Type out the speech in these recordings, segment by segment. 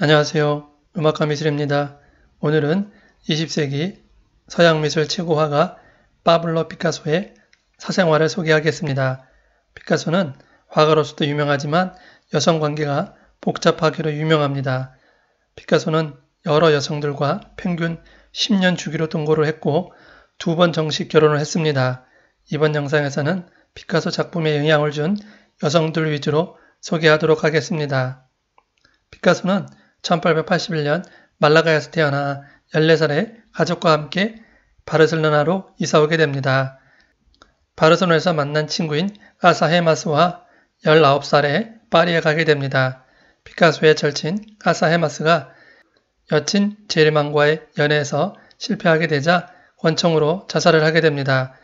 안녕하세요. 음악가 미술입니다. 오늘은 20세기 서양 미술 최고화가 파블로 피카소의 사생활을 소개하겠습니다. 피카소는 화가로서도 유명하지만 여성 관계가 복잡하기로 유명합니다. 피카소는 여러 여성들과 평균 10년 주기로 동거를 했고 두 번 정식 결혼을 했습니다. 이번 영상에서는 피카소 작품에 영향을 준 여성들 위주로 소개하도록 하겠습니다. 피카소는 1881년 말라가에서 태어나 14살에 가족과 함께 바르셀로나로 이사오게 됩니다. 바르셀로나에서 만난 친구인 아사헤마스와 19살에 파리에 가게 됩니다. 피카소의 절친 아사헤마스가 여친 제르망과의 연애에서 실패하게 되자 원청으로 자살을 하게 됩니다.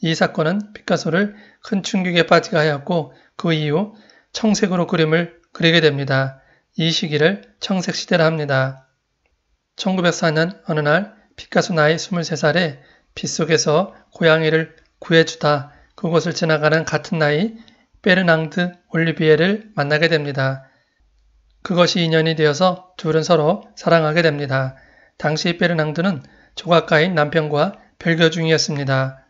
이 사건은 피카소를 큰 충격에 빠지게 하였고 그 이후 청색으로 그림을 그리게 됩니다. 이 시기를 청색시대라 합니다. 1904년 어느 날 피카소 나이 23살에 빗속에서 고양이를 구해주다 그곳을 지나가는 같은 나이 베르낭드 올리비에를 만나게 됩니다. 그것이 인연이 되어서 둘은 서로 사랑하게 됩니다. 당시 베르낭드는 조각가인 남편과 별교 중이었습니다.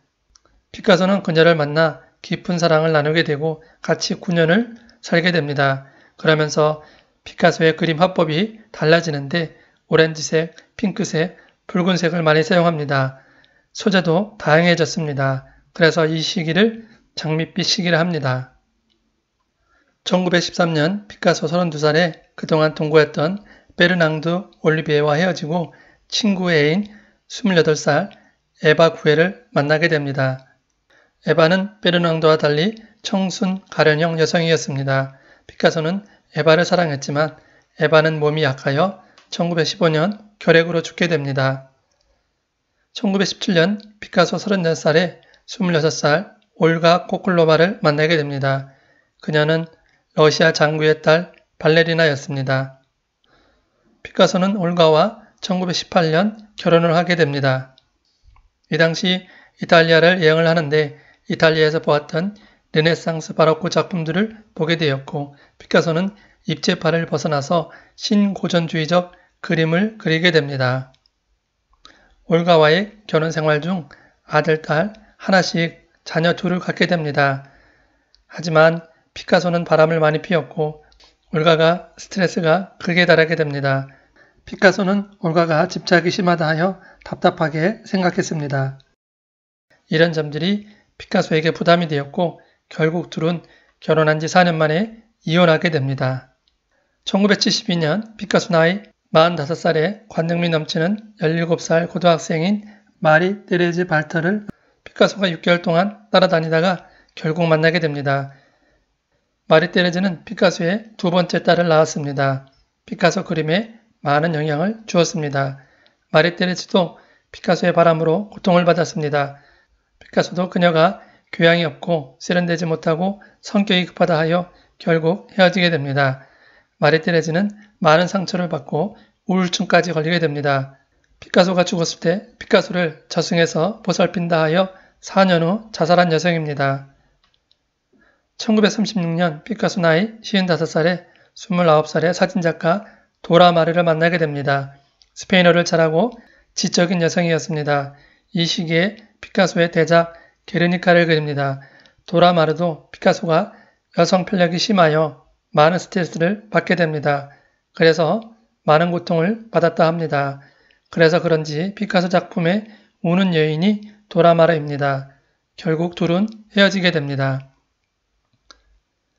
피카소는 그녀를 만나 깊은 사랑을 나누게 되고 같이 9년을 살게 됩니다. 그러면서 피카소의 그림 화법이 달라지는데 오렌지색, 핑크색, 붉은색을 많이 사용합니다. 소재도 다양해졌습니다. 그래서 이 시기를 장밋빛 시기를 합니다. 1913년 피카소 32살에 그동안 동거했던 베르낭드 올리비에와 헤어지고 친구의 애인 28살 에바 구애를 만나게 됩니다. 에바는 베르낭드와 달리 청순 가련형 여성이었습니다. 피카소는 에바를 사랑했지만 에바는 몸이 약하여 1915년 결핵으로 죽게 됩니다. 1917년 피카소 34살에 26살 올가 코클로바를 만나게 됩니다. 그녀는 러시아 장구의 딸 발레리나였습니다. 피카소는 올가와 1918년 결혼을 하게 됩니다. 이 당시 이탈리아를 여행을 하는데 이탈리아에서 보았던 르네상스 바로크 작품들을 보게 되었고 피카소는 입체파를 벗어나서 신고전주의적 그림을 그리게 됩니다. 올가와의 결혼 생활 중 아들, 딸 하나씩 자녀 둘을 갖게 됩니다. 하지만 피카소는 바람을 많이 피웠고 올가가 스트레스가 극에 달하게 됩니다. 피카소는 올가가 집착이 심하다 하여 답답하게 생각했습니다. 이런 점들이 피카소에게 부담이 되었고 결국 둘은 결혼한 지 4년 만에 이혼하게 됩니다. 1972년 피카소 나이 45살에 관능미 넘치는 17살 고등학생인 마리 테레즈 발터를 피카소가 6개월 동안 따라다니다가 결국 만나게 됩니다. 마리 테레즈는 피카소의 두 번째 딸을 낳았습니다. 피카소 그림에 많은 영향을 주었습니다. 마리 테레즈도 피카소의 바람으로 고통을 받았습니다. 피카소도 그녀가 교양이 없고 세련되지 못하고 성격이 급하다 하여 결국 헤어지게 됩니다. 마리 테레즈는 많은 상처를 받고 우울증까지 걸리게 됩니다. 피카소가 죽었을 때 피카소를 저승에서 보살핀다 하여 4년 후 자살한 여성입니다. 1936년 피카소 나이 55살에 29살의 사진작가 도라 마르를 만나게 됩니다. 스페인어를 잘하고 지적인 여성이었습니다. 이 시기에 피카소의 대작 게르니카를 그립니다. 도라마르도 피카소가 여성 편력이 심하여 많은 스트레스를 받게 됩니다. 그래서 많은 고통을 받았다 합니다. 그래서 그런지 피카소 작품의 우는 여인이 도라마르입니다. 결국 둘은 헤어지게 됩니다.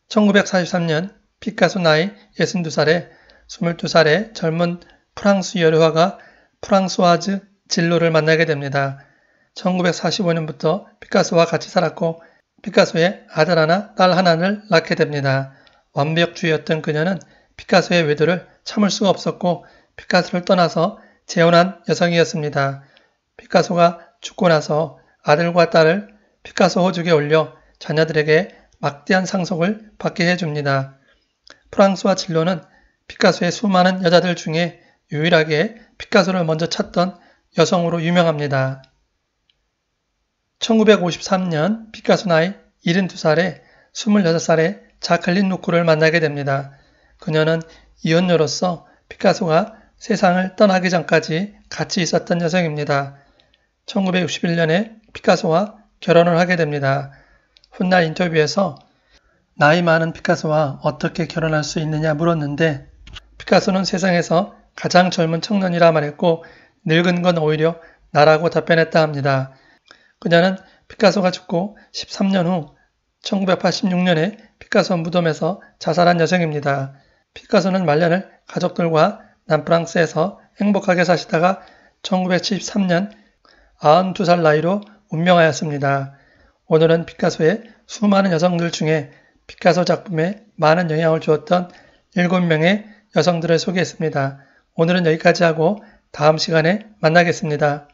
1943년 피카소 나이 62살에 22살의 젊은 프랑스 여류화가 프랑스와즈 진로를 만나게 됩니다. 1945년부터 피카소와 같이 살았고 피카소의 아들 하나, 딸 하나를 낳게 됩니다. 완벽주의였던 그녀는 피카소의 외도를 참을 수가 없었고 피카소를 떠나서 재혼한 여성이었습니다. 피카소가 죽고 나서 아들과 딸을 피카소 호죽에 올려 자녀들에게 막대한 상속을 받게 해줍니다. 프랑스와 진로는 피카소의 수많은 여자들 중에 유일하게 피카소를 먼저 찾던 여성으로 유명합니다. 1953년 피카소 나이 72살에 26살의 자클린 루쿠를 만나게 됩니다. 그녀는 이혼녀로서 피카소가 세상을 떠나기 전까지 같이 있었던 여성입니다. 1961년에 피카소와 결혼을 하게 됩니다. 훗날 인터뷰에서 나이 많은 피카소와 어떻게 결혼할 수 있느냐 물었는데 피카소는 세상에서 가장 젊은 청년이라 말했고 늙은 건 오히려 나라고 답변했다 합니다. 그녀는 피카소가 죽고 13년 후 1986년에 피카소 무덤에서 자살한 여성입니다. 피카소는 말년을 가족들과 남프랑스에서 행복하게 사시다가 1973년 92살 나이로 운명하였습니다. 오늘은 피카소의 수많은 여성들 중에 피카소 작품에 많은 영향을 주었던 7명의 여성들을 소개했습니다. 오늘은 여기까지 하고 다음 시간에 만나겠습니다.